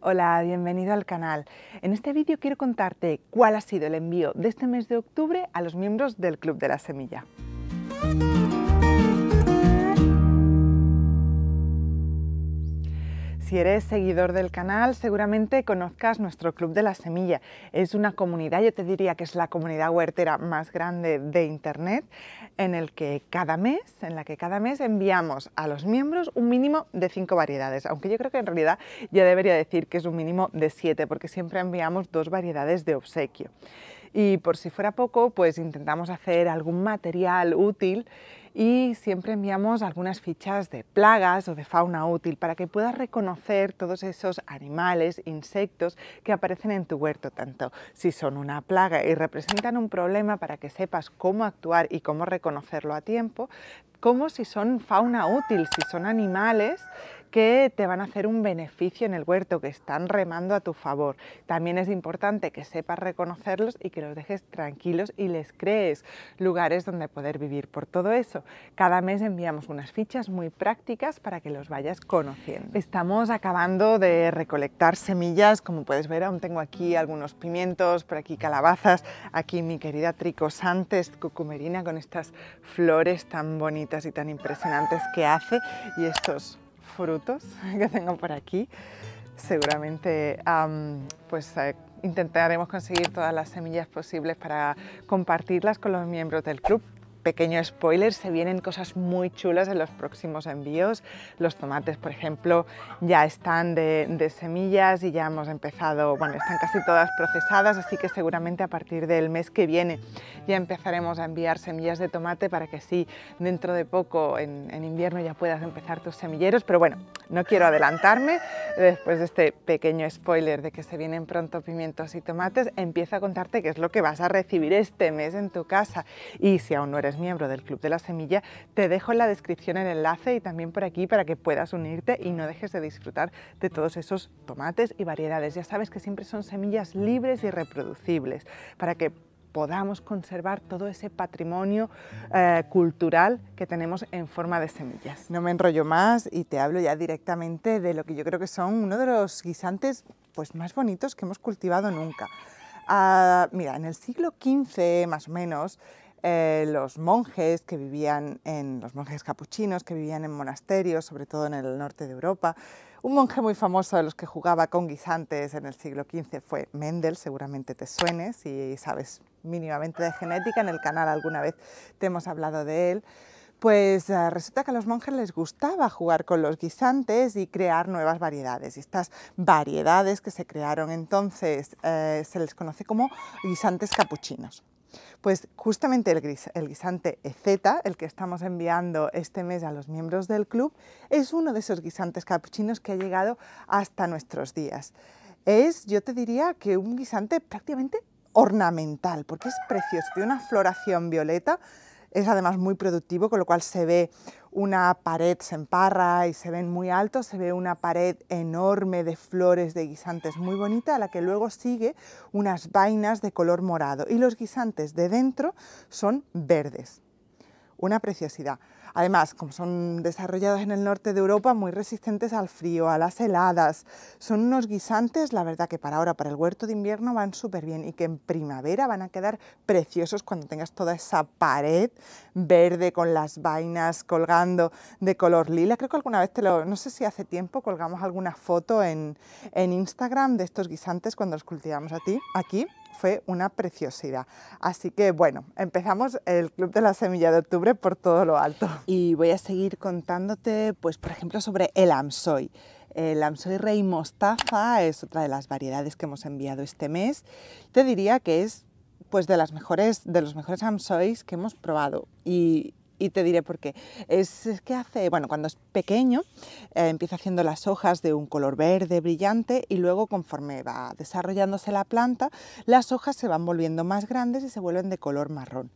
Hola, bienvenido al canal. En este vídeo quiero contarte cuál ha sido el envío de este mes de octubre a los miembros del Club de la Semilla. Si eres seguidor del canal, seguramente conozcas nuestro Club de la Semilla. Es una comunidad, yo te diría que es la comunidad huertera más grande de Internet, en el que cada mes, en la que cada mes enviamos a los miembros un mínimo de cinco variedades, aunque yo creo que en realidad ya debería decir que es un mínimo de siete, porque siempre enviamos dos variedades de obsequio. Y por si fuera poco, pues intentamos hacer algún material útil y siempre enviamos algunas fichas de plagas o de fauna útil para que puedas reconocer todos esos animales, insectos que aparecen en tu huerto, tanto si son una plaga y representan un problema para que sepas cómo actuar y cómo reconocerlo a tiempo, como si son fauna útil, si son animales que te van a hacer un beneficio en el huerto, que están remando a tu favor. También es importante que sepas reconocerlos y que los dejes tranquilos y les crees lugares donde poder vivir. Por todo eso, cada mes enviamos unas fichas muy prácticas para que los vayas conociendo. Estamos acabando de recolectar semillas, como puedes ver aún tengo aquí algunos pimientos, por aquí calabazas, aquí mi querida tricosantes cucumerina con estas flores tan bonitas y tan impresionantes que hace y estos frutos que tengo por aquí. Seguramente pues, eh, intentaremos conseguir todas las semillas posibles para compartirlas con los miembros del club pequeño spoiler, se vienen cosas muy chulas en los próximos envíos. Los tomates, por ejemplo, ya están de, semillas y ya hemos empezado, bueno, están casi todas procesadas, así que seguramente a partir del mes que viene ya empezaremos a enviar semillas de tomate para que sí, dentro de poco, en invierno, ya puedas empezar tus semilleros. Pero bueno, no quiero adelantarme después de este pequeño spoiler de que se vienen pronto pimientos y tomates, empiezo a contarte qué es lo que vas a recibir este mes en tu casa. Y si aún no eres miembro del Club de la Semilla, te dejo en la descripción el enlace y también por aquí para que puedas unirte y no dejes de disfrutar de todos esos tomates y variedades. Ya sabes que siempre son semillas libres y reproducibles para que podamos conservar todo ese patrimonio eh, cultural que tenemos en forma de semillas. No me enrollo más y te hablo ya directamente de lo que yo creo que son uno de los guisantes pues, más bonitos que hemos cultivado nunca. Ah, mira, en el siglo XV más o menos, eh, los monjes que vivían en los monjes capuchinos que vivían en monasterios, sobre todo en el norte de Europa. Un monje muy famoso de los que jugaba con guisantes en el siglo XV fue Mendel, seguramente te suenes y sabes mínimamente de genética, en el canal alguna vez te hemos hablado de él, pues eh, resulta que a los monjes les gustaba jugar con los guisantes y crear nuevas variedades. Y estas variedades que se crearon entonces eh, se les conoce como guisantes capuchinos. Pues justamente el, gris, el, guisante EZ, el que estamos enviando este mes a los miembros del club, es uno de esos guisantes capuchinos que ha llegado hasta nuestros días. Es, yo te diría, que un guisante prácticamente ornamental, porque es precioso, tiene una floración violeta, es además muy productivo, con lo cual se ve una pared, se emparra y se ven muy alto, se ve una pared enorme de flores de guisantes muy bonita, a la que luego sigue unas vainas de color morado y los guisantes de dentro son verdes. Una preciosidad. Además, como son desarrollados en el norte de Europa, muy resistentes al frío, a las heladas. Son unos guisantes, la verdad que para ahora, para el huerto de invierno van súper bien y que en primavera van a quedar preciosos cuando tengas toda esa pared verde con las vainas colgando de color lila. Creo que alguna vez te lo, no sé si hace tiempo colgamos alguna foto en, en Instagram de estos guisantes cuando los cultivamos a ti, aquí fue una preciosidad. Así que bueno, empezamos el Club de la Semilla de Octubre por todo lo alto y voy a seguir contándote, pues por ejemplo, sobre el Amsoy. El Amsoy Rey mostaza es otra de las variedades que hemos enviado este mes. Te diría que es pues de las mejores de los mejores amsois que hemos probado y, te diré por qué. Es, que hace, bueno, cuando es pequeño eh, empieza haciendo las hojas de un color verde brillante y luego conforme va desarrollándose la planta, las hojas se van volviendo más grandes y se vuelven de color marrón.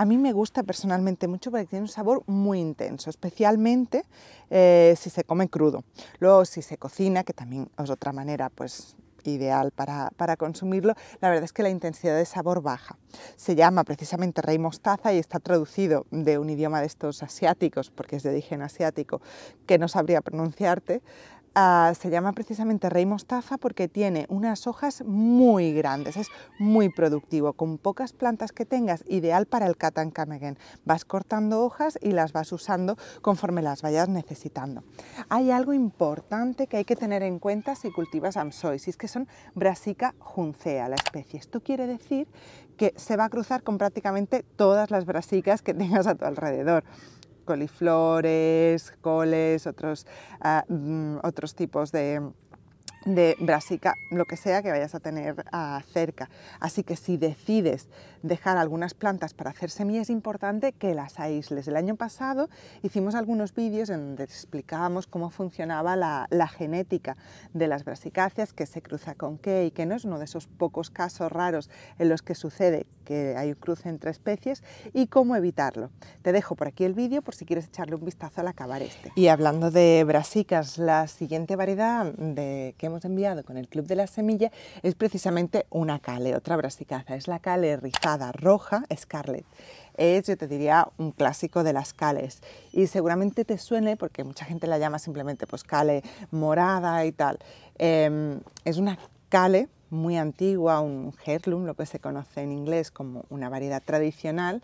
A mí me gusta personalmente mucho porque tiene un sabor muy intenso, especialmente eh, si se come crudo. Luego si se cocina, que también es otra manera pues ideal para, para, consumirlo, la verdad es que la intensidad de sabor baja. Se llama precisamente rey mostaza y está traducido de un idioma de estos asiáticos, porque es de origen asiático, que no sabría pronunciarte, Ah, se llama precisamente rey mostaza porque tiene unas hojas muy grandes, es muy productivo, con pocas plantas que tengas, ideal para el Katankamegen. Vas cortando hojas y las vas usando conforme las vayas necesitando. Hay algo importante que hay que tener en cuenta si cultivas es que son brasica juncea, la especie. Esto quiere decir que se va a cruzar con prácticamente todas las brasicas que tengas a tu alrededor coliflores, coles, otros, ah, mm, otros tipos de de brasica, lo que sea que vayas a tener ah, cerca. Así que si decides dejar algunas plantas para hacer semillas, es importante que las aísles. El año pasado hicimos algunos vídeos en donde explicábamos cómo funcionaba la, genética de las brasicáceas, que se cruza con qué y que no es uno de esos pocos casos raros en los que sucede que hay un cruce entre especies y cómo evitarlo. Te dejo por aquí el vídeo por si quieres echarle un vistazo al acabar este. Y hablando de brasicas, la siguiente variedad de que hemos enviado con el Club de la semilla es precisamente una cale, otra brasicaza. Es la cale rizada roja, Scarlet. Es, yo te diría, un clásico de las cales. Y seguramente te suene, porque mucha gente la llama simplemente pues cale morada y tal. Em, es una cale muy antigua, un heirloom, lo que se conoce en inglés como una variedad tradicional,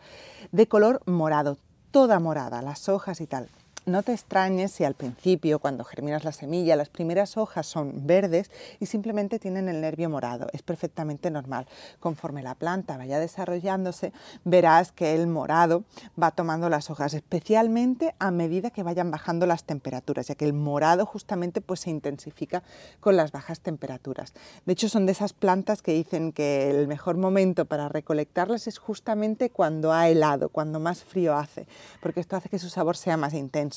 de color morado, toda morada, las hojas y tal. No te extrañes si al principio, cuando germinas la semilla, las primeras hojas son verdes y simplemente tienen el nervio morado. Es perfectamente normal. Conforme la planta vaya desarrollándose, verás que el morado va tomando las hojas, especialmente a medida que vayan bajando las temperaturas, ya que el morado justamente pues, se intensifica con las bajas temperaturas. De hecho, son de esas plantas que dicen que el mejor momento para recolectarlas es justamente cuando ha helado, cuando más frío hace, porque esto hace que su sabor sea más intenso.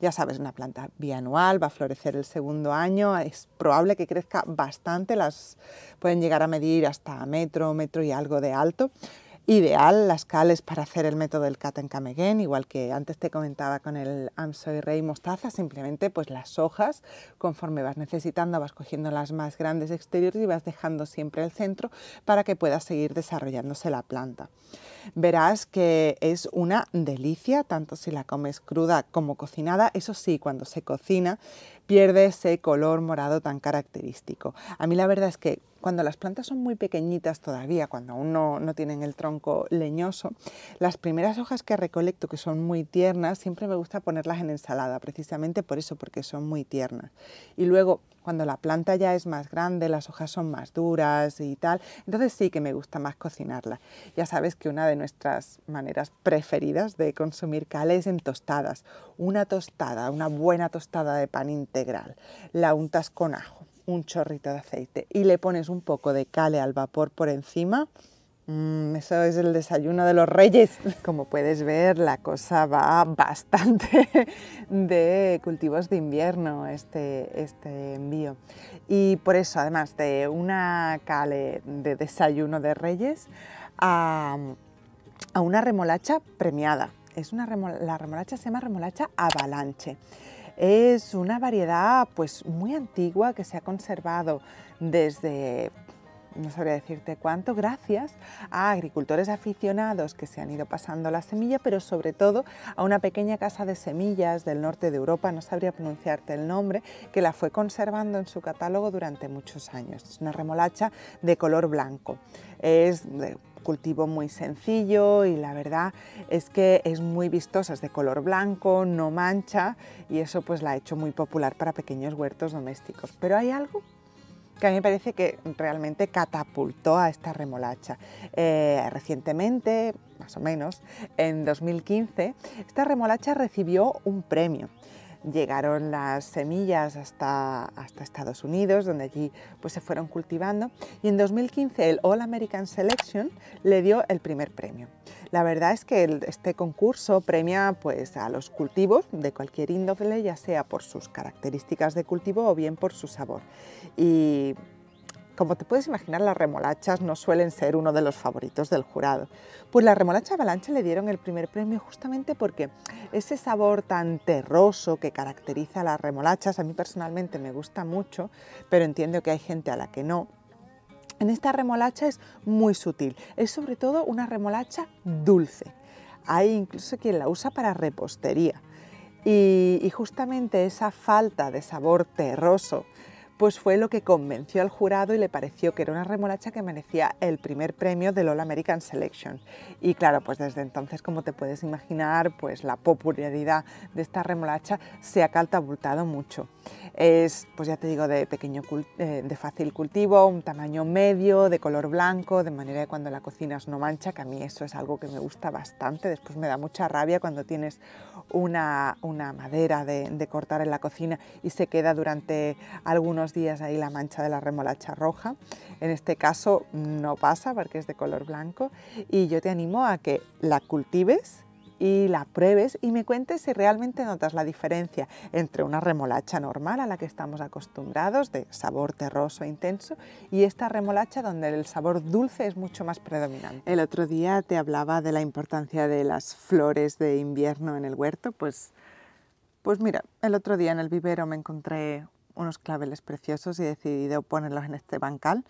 Ya sabes, una planta bianual, va a florecer el segundo año, es probable que crezca bastante, las pueden llegar a medir hasta metro, metro y algo de alto ideal las cales para hacer el método del Katenkamegen, igual que antes te comentaba con el Amsoy Rey Mostaza, simplemente pues las hojas, conforme vas necesitando, vas cogiendo las más grandes exteriores y vas dejando siempre el centro para que pueda seguir desarrollándose la planta. Verás que es una delicia, tanto si la comes cruda como cocinada, eso sí, cuando se cocina pierde ese color morado tan característico. A mí la verdad es que cuando las plantas son muy pequeñitas todavía, cuando aún no, tienen el tronco leñoso, las primeras hojas que recolecto, que son muy tiernas, siempre me gusta ponerlas en ensalada, precisamente por eso, porque son muy tiernas. Y luego cuando la planta ya es más grande, las hojas son más duras y tal, entonces sí que me gusta más cocinarla. Ya sabes que una de nuestras maneras preferidas de consumir cale es en tostadas. Una tostada, una buena tostada de pan integral, la untas con ajo, un chorrito de aceite y le pones un poco de cale al vapor por encima Mm, eso es el desayuno de los reyes. Como puedes ver, la cosa va bastante de cultivos de invierno, este, este envío. Y por eso, además de una cale de desayuno de reyes, a, una remolacha premiada. Es una la remolacha se llama remolacha avalanche. Es una variedad pues muy antigua que se ha conservado desde no sabría decirte cuánto, gracias a agricultores aficionados que se han ido pasando la semilla, pero sobre todo a una pequeña casa de semillas del norte de Europa, no sabría pronunciarte el nombre, que la fue conservando en su catálogo durante muchos años. Es una remolacha de color blanco. Es de cultivo muy sencillo y la verdad es que es muy vistosa, es de color blanco, no mancha y eso pues la ha hecho muy popular para pequeños huertos domésticos. Pero hay algo que a mí me parece que realmente catapultó a esta remolacha. Eh, recientemente, más o menos, en 2015, esta remolacha recibió un premio llegaron las semillas hasta, hasta Estados Unidos, donde allí pues, se fueron cultivando. Y en 2015 el All American Selection le dio el primer premio. La verdad es que este concurso premia pues, a los cultivos de cualquier índole, ya sea por sus características de cultivo o bien por su sabor. Como te puedes imaginar, las remolachas no suelen ser uno de los favoritos del jurado. Pues la remolacha avalancha le dieron el primer premio justamente porque ese sabor tan terroso que caracteriza a las remolachas, a mí personalmente me gusta mucho, pero entiendo que hay gente a la que no. En esta remolacha es muy sutil, es sobre todo una remolacha dulce. Hay incluso quien la usa para repostería. y justamente esa falta de sabor terroso pues fue lo que convenció al jurado y le pareció que era una remolacha que merecía el primer premio del All American Selection. Y claro, pues desde entonces, como te puedes imaginar, pues la popularidad de esta remolacha se ha catapultado mucho. Es, pues ya te digo, de, pequeño eh, de fácil cultivo, un tamaño medio, de color blanco, de manera que cuando la cocinas no mancha, que a mí eso es algo que me gusta bastante. Después me da mucha rabia cuando tienes una, madera de, de cortar en la cocina y se queda durante algunos días ahí la mancha de la remolacha roja. En este caso no pasa porque es de color blanco y yo te animo a que la cultives y la pruebes y me cuentes si realmente notas la diferencia entre una remolacha normal a la que estamos acostumbrados, de sabor terroso e intenso, y esta remolacha donde el sabor dulce es mucho más predominante. El otro día te hablaba de la importancia de las flores de invierno en el huerto, pues... Pues mira, el otro día en el vivero me encontré unos claveles preciosos y he decidido ponerlos en este bancal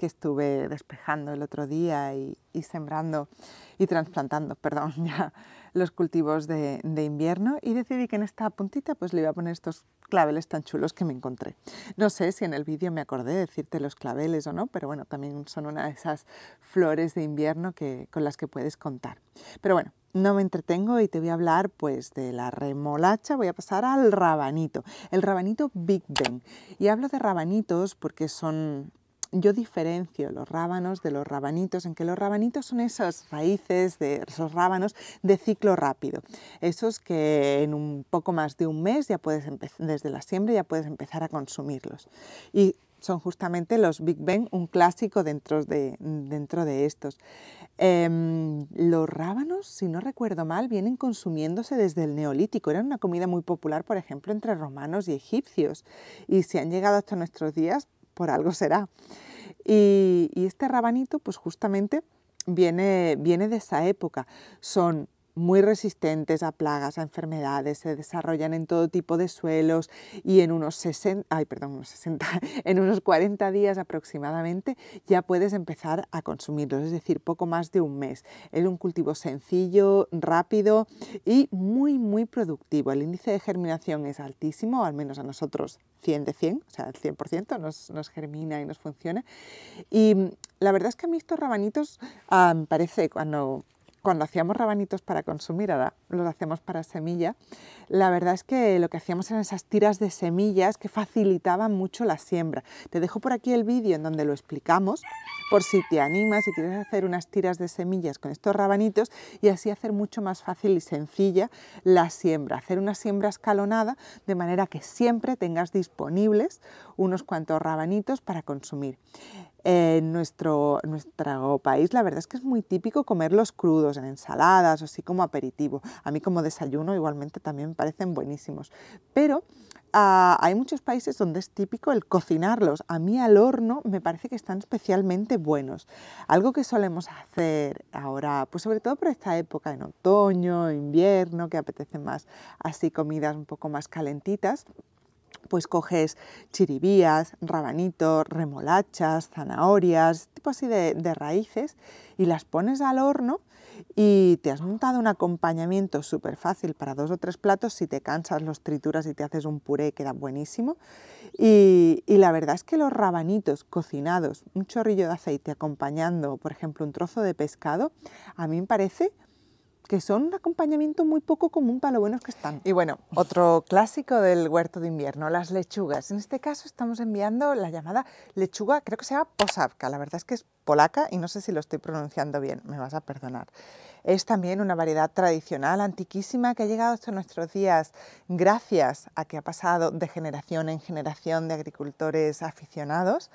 que estuve despejando el otro día y, sembrando y trasplantando, perdón, ya los cultivos de, invierno y decidí que en esta puntita pues le iba a poner estos claveles tan chulos que me encontré. No sé si en el vídeo me acordé de decirte los claveles o no, pero bueno, también son una de esas flores de invierno que, con las que puedes contar. Pero bueno, no me entretengo y te voy a hablar pues de la remolacha, voy a pasar al rabanito, el rabanito Big Ben. Y hablo de rabanitos porque son yo diferencio los rábanos de los rabanitos, en que los rabanitos son esas raíces de esos rábanos de ciclo rápido, esos que en un poco más de un mes ya puedes desde la siembra ya puedes empezar a consumirlos. Y son justamente los Big Bang, un clásico dentro de, dentro de estos. Em, los rábanos, si no recuerdo mal, vienen consumiéndose desde el neolítico. Era una comida muy popular, por ejemplo, entre romanos y egipcios. Y si han llegado hasta nuestros días por algo será. Y, este rabanito, pues justamente viene, viene de esa época. Son muy resistentes a plagas, a enfermedades, se desarrollan en todo tipo de suelos y en unos 60, perdón, en unos 40 días aproximadamente ya puedes empezar a consumirlos, es decir, poco más de un mes. Es un cultivo sencillo, rápido y muy, muy productivo. El índice de germinación es altísimo, al menos a nosotros 100 de 100, o sea, el 100% nos, germina y nos funciona. Y mm, la verdad es que a mí estos rabanitos parece cuando cuando hacíamos rabanitos para consumir, ahora los hacemos para semilla, la verdad es que lo que hacíamos eran esas tiras de semillas que facilitaban mucho la siembra. Te dejo por aquí el vídeo en donde lo explicamos, por si te animas y quieres hacer unas tiras de semillas con estos rabanitos y así hacer mucho más fácil y sencilla la siembra, hacer una siembra escalonada de manera que siempre tengas disponibles unos cuantos rabanitos para consumir. En nuestro, nuestro país la verdad es que es muy típico comerlos crudos, en ensaladas o así como aperitivo. A mí como desayuno igualmente también me parecen buenísimos. Pero ah, hay muchos países donde es típico el cocinarlos. A mí al horno me parece que están especialmente buenos. Algo que solemos hacer ahora, pues sobre todo por esta época, en otoño, invierno, que apetece más así comidas un poco más calentitas, pues coges chiribías, rabanitos, remolachas, zanahorias, tipo así de, raíces, y las pones al horno y te has montado un acompañamiento súper fácil para dos o tres platos. Si te cansas, los trituras y te haces un puré, queda buenísimo. Y, y, la verdad es que los rabanitos cocinados, un chorrillo de aceite acompañando, por ejemplo, un trozo de pescado, a mí me parece que son un acompañamiento muy poco común para lo buenos que están. Y bueno, otro clásico del huerto de invierno, las lechugas. En este caso estamos enviando la llamada lechuga, creo que se llama posavka, la verdad es que es polaca y no sé si lo estoy pronunciando bien, me vas a perdonar. Es también una variedad tradicional, antiquísima, que ha llegado hasta nuestros días gracias a que ha pasado de generación en generación de agricultores aficionados.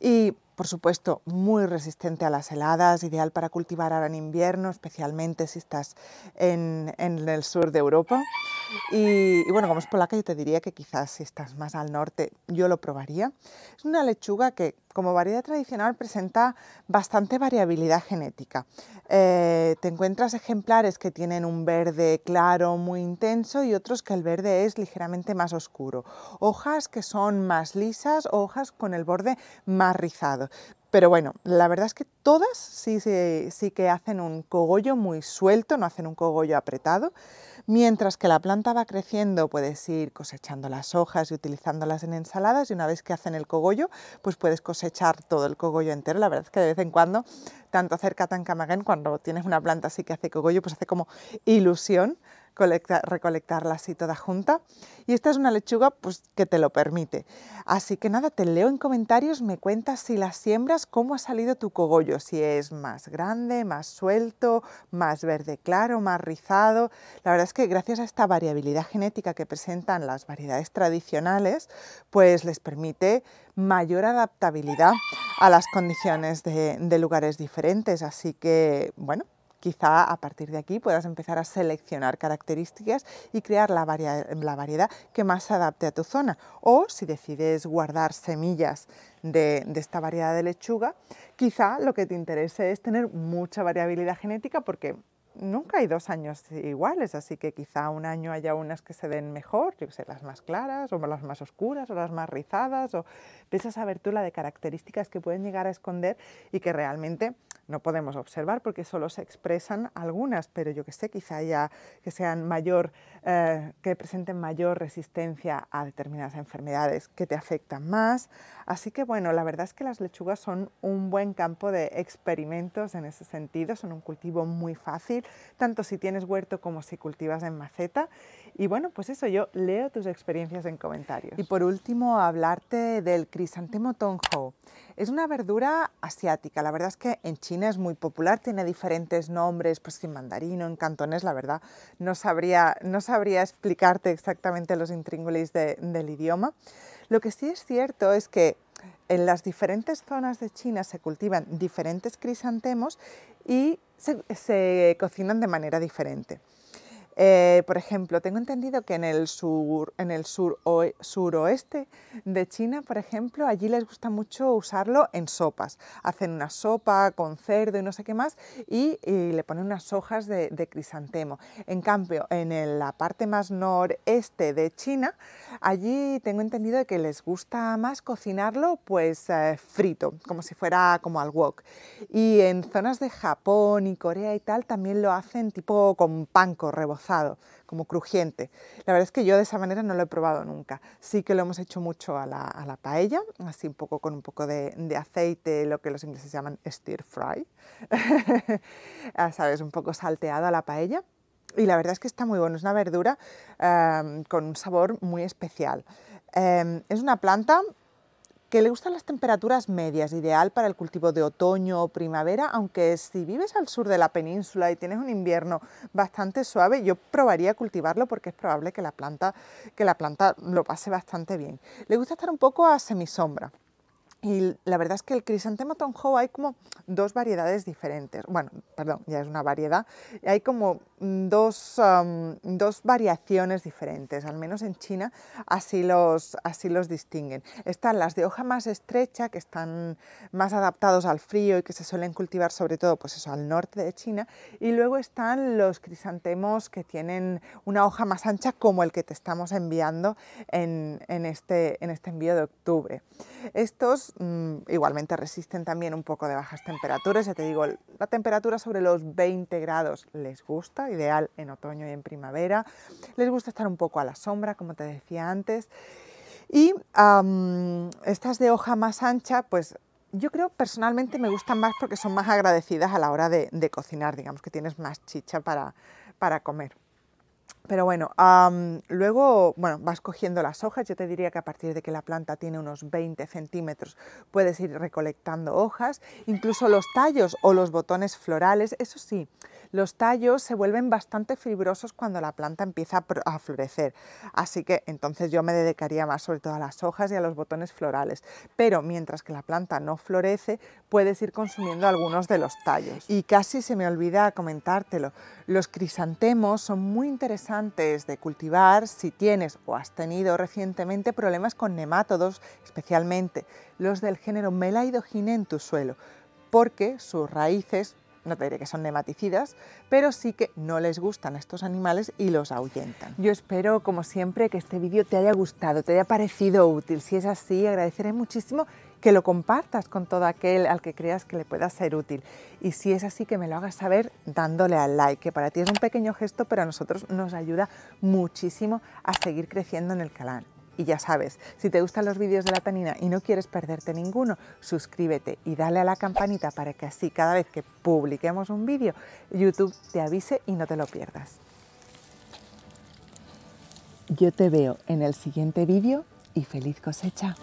Y por supuesto, muy resistente a las heladas, ideal para cultivar ahora en invierno, especialmente si estás en, el sur de Europa. Y, bueno, como es polaca, yo te diría que quizás si estás más al norte, yo lo probaría. Es una lechuga que, como variedad tradicional, presenta bastante variabilidad genética. Eh, te encuentras ejemplares que tienen un verde claro muy intenso y otros que el verde es ligeramente más oscuro. Hojas que son más lisas hojas con el borde más rizado. Pero bueno, la verdad es que todas sí, sí, que hacen un cogollo muy suelto, no hacen un cogollo apretado. Mientras que la planta va creciendo, puedes ir cosechando las hojas y utilizándolas en ensaladas y una vez que hacen el cogollo, pues puedes cosechar todo el cogollo entero. La verdad es que de vez en cuando, tanto cerca tan cuando tienes una planta así que hace cogollo, pues hace como ilusión recolectarla así toda junta. Y esta es una lechuga pues, que te lo permite. Así que nada, te leo en comentarios, me cuentas si las siembras, cómo ha salido tu cogollo, si es más grande, más suelto, más verde claro, más rizado. La verdad es que gracias a esta variabilidad genética que presentan las variedades tradicionales, pues les permite mayor adaptabilidad a las condiciones de, de lugares diferentes. Así que, bueno, Quizá a partir de aquí puedas empezar a seleccionar características y crear la, variedad, que más se adapte a tu zona. O si decides guardar semillas de, esta variedad de lechuga, quizá lo que te interese es tener mucha variabilidad genética porque nunca hay dos años iguales, así que quizá un año haya unas que se den mejor, yo sé, las más claras o las más oscuras o las más rizadas, o ves a saber tú la de características que pueden llegar a esconder y que realmente no podemos observar porque solo se expresan algunas, pero yo que sé, quizá ya que sean mayor, eh, que presenten mayor resistencia a determinadas enfermedades que te afectan más. Así que bueno, la verdad es que las lechugas son un buen campo de experimentos en ese sentido, son un cultivo muy fácil, tanto si tienes huerto como si cultivas en maceta y bueno, pues eso, yo leo tus experiencias en comentarios. Y por último, hablarte del crisantemo tonghou. Es una verdura asiática, la verdad es que en China es muy popular, tiene diferentes nombres, pues en mandarino, en cantones, la verdad no sabría, explicarte exactamente los intríngulis del idioma. Lo que sí es cierto es que en las diferentes zonas de China se cultivan diferentes crisantemos y se cocinan de manera diferente. Eh, por ejemplo, tengo entendido que en el, sur, en el sur o, suroeste de China, por ejemplo, allí les gusta mucho usarlo en sopas. Hacen una sopa con cerdo y no sé qué más y, le ponen unas hojas de, crisantemo. En cambio, en la parte más noreste de China, allí tengo entendido que les gusta más cocinarlo pues eh, frito, como si fuera como al wok. Y en zonas de Japón y Corea y tal también lo hacen tipo con panco rebozado como crujiente. La verdad es que yo de esa manera no lo he probado nunca. Sí que lo hemos hecho mucho a la, paella, así un poco con un poco de, aceite, lo que los ingleses llaman stir fry, sabes, un poco salteado a la paella. Y la verdad es que está muy bueno, es una verdura eh, con un sabor muy especial. Eh, es una planta que le gustan las temperaturas medias, ideal para el cultivo de otoño o primavera, aunque si vives al sur de la península y tienes un invierno bastante suave, yo probaría cultivarlo porque es probable que la planta, que la planta lo pase bastante bien. Le gusta estar un poco a semisombra. Y la verdad es que el crisantemo tongjo hay como dos variedades diferentes. Bueno, perdón, ya es una variedad. Hay como dos, variaciones diferentes, al menos en China así los, así los distinguen. Están las de hoja más estrecha, que están más adaptados al frío y que se suelen cultivar sobre todo pues eso, al norte de China. Y luego están los crisantemos que tienen una hoja más ancha como el que te estamos enviando en, este, en este envío de octubre. Estos Mm, igualmente resisten también un poco de bajas temperaturas. Ya te digo, la temperatura sobre los 20 grados les gusta, ideal en otoño y en primavera. Les gusta estar un poco a la sombra, como te decía antes. Y estas de hoja más ancha, pues yo creo personalmente me gustan más porque son más agradecidas a la hora de, cocinar, digamos que tienes más chicha para comer. Pero bueno, luego bueno, vas cogiendo las hojas, yo te diría que a partir de que la planta tiene unos 20 centímetros puedes ir recolectando hojas, incluso los tallos o los botones florales, eso sí, los tallos se vuelven bastante fibrosos cuando la planta empieza a florecer, así que entonces yo me dedicaría más sobre todo a las hojas y a los botones florales, pero mientras que la planta no florece, puedes ir consumiendo algunos de los tallos. Y casi se me olvida comentártelo, los crisantemos son muy interesantes de cultivar si tienes o has tenido recientemente problemas con nemátodos, especialmente los del género Melaidogine en tu suelo, porque sus raíces no te diré que son nematicidas, pero sí que no les gustan a estos animales y los ahuyentan. Yo espero, como siempre, que este vídeo te haya gustado, te haya parecido útil. Si es así, agradeceré muchísimo que lo compartas con todo aquel al que creas que le pueda ser útil. Y si es así, que me lo hagas saber dándole al like, que para ti es un pequeño gesto, pero a nosotros nos ayuda muchísimo a seguir creciendo en el canal. Y ya sabes, si te gustan los vídeos de la tanina y no quieres perderte ninguno, suscríbete y dale a la campanita para que así cada vez que publiquemos un vídeo, YouTube te avise y no te lo pierdas. Yo te veo en el siguiente vídeo y feliz cosecha.